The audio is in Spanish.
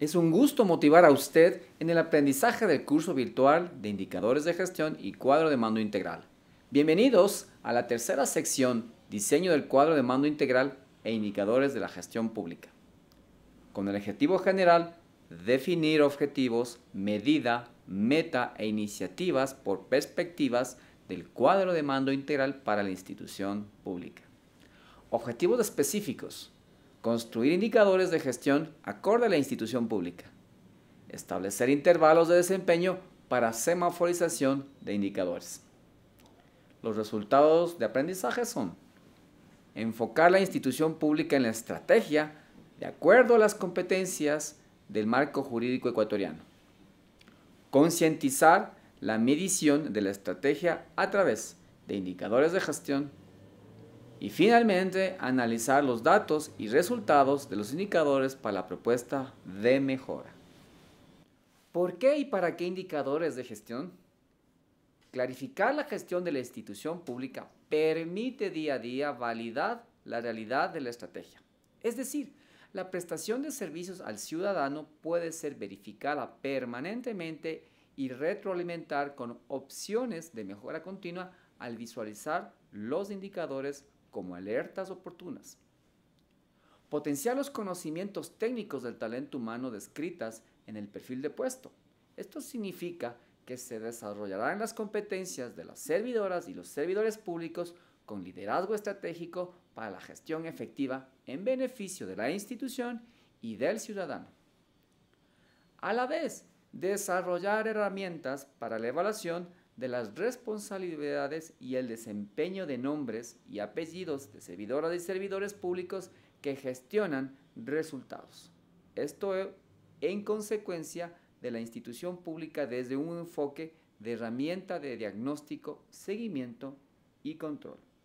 Es un gusto motivar a usted en el aprendizaje del curso virtual de indicadores de gestión y cuadro de mando integral. Bienvenidos a la tercera sección, diseño del cuadro de mando integral e indicadores de la gestión pública. Con el objetivo general, definir objetivos, medida, meta e iniciativas por perspectivas del cuadro de mando integral para la institución pública. Objetivos específicos Construir indicadores de gestión acorde a la institución pública. Establecer intervalos de desempeño para semaforización de indicadores. Los resultados de aprendizaje son enfocar la institución pública en la estrategia de acuerdo a las competencias del marco jurídico ecuatoriano. Concientizar la medición de la estrategia a través de indicadores de gestión y finalmente analizar los datos y resultados de los indicadores para la propuesta de mejora. ¿Por qué y para qué indicadores de gestión? Clarificar la gestión de la institución pública permite día a día validar la realidad de la estrategia. Es decir, la prestación de servicios al ciudadano puede ser verificada permanentemente y retroalimentar con opciones de mejora continua al visualizar los indicadores como alertas oportunas. Potenciar los conocimientos técnicos del talento humano descritas en el perfil de puesto. Esto significa que se desarrollarán las competencias de las servidoras y los servidores públicos con liderazgo estratégico para la gestión efectiva en beneficio de la institución y del ciudadano. A la vez, desarrollar herramientas para la evaluación de las responsabilidades y el desempeño de nombres y apellidos de servidoras y servidores públicos que gestionan resultados. Esto e, en consecuencia de la institución pública desde un enfoque de herramienta de diagnóstico, seguimiento y control.